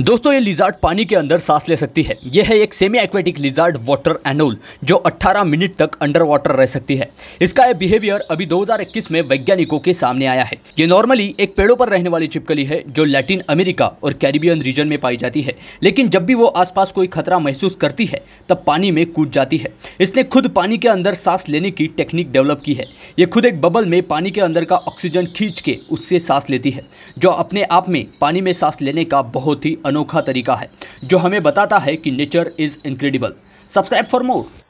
दोस्तों ये लिजार्ड पानी के अंदर सांस ले सकती है यह है एक semi aquatic lizard water anole जो 18 मिनट तक अंडर वाटर रह सकती है इसका यह बिहेवियर अभी 2021 में वैज्ञानिकों के सामने आया है ये नॉर्मली एक पेड़ों पर रहने वाली छिपकली है जो लैटिन अमेरिका और कैरिबियन रीजन में पाई जाती है लेकिन जब भी वो आसपास कोई खतरा महसूस करती है तब पानी में कूद जाती है इसने खुद पानी के अंदर सांस लेने की टेक्निक डेवलप की है ये खुद एक बबल में पानी के अंदर का ऑक्सीजन खींच के उससे सांस लेती है जो अपने आप में पानी में सांस लेने का बहुत ही अनोखा तरीका है जो हमें बताता है कि nature is incredible subscribe for more